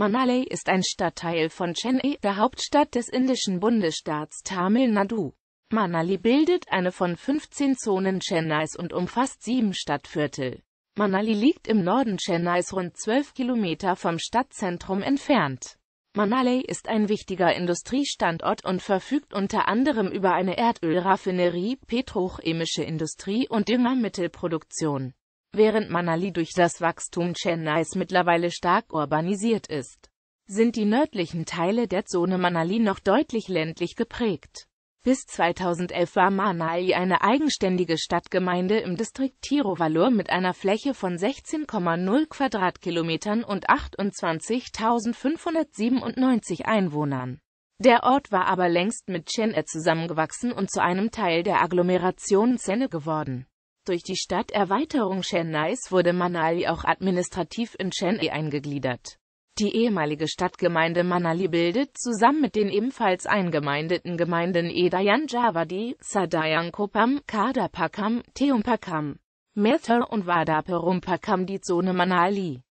Manalay ist ein Stadtteil von Chennai, der Hauptstadt des indischen Bundesstaats Tamil Nadu. Manali bildet eine von 15 Zonen Chennais und umfasst sieben Stadtviertel. Manali liegt im Norden Chennais rund 12 Kilometer vom Stadtzentrum entfernt. Manalay ist ein wichtiger Industriestandort und verfügt unter anderem über eine Erdölraffinerie, petrochemische Industrie und Düngermittelproduktion. Während Manali durch das Wachstum Chennais mittlerweile stark urbanisiert ist, sind die nördlichen Teile der Zone Manali noch deutlich ländlich geprägt. Bis 2011 war Manali eine eigenständige Stadtgemeinde im Distrikt Tiruvallur mit einer Fläche von 16,0 Quadratkilometern und 28.597 Einwohnern. Der Ort war aber längst mit Chennai zusammengewachsen und zu einem Teil der Agglomeration Zenne geworden. Durch die Stadterweiterung Chennais wurde Manali auch administrativ in Chennai eingegliedert. Die ehemalige Stadtgemeinde Manali bildet zusammen mit den ebenfalls eingemeindeten Gemeinden Edayan Javadi, Sadayankopam, Kadapakam, Teumpakam, Merthyr und Vadaperumpakam die Zone Manali.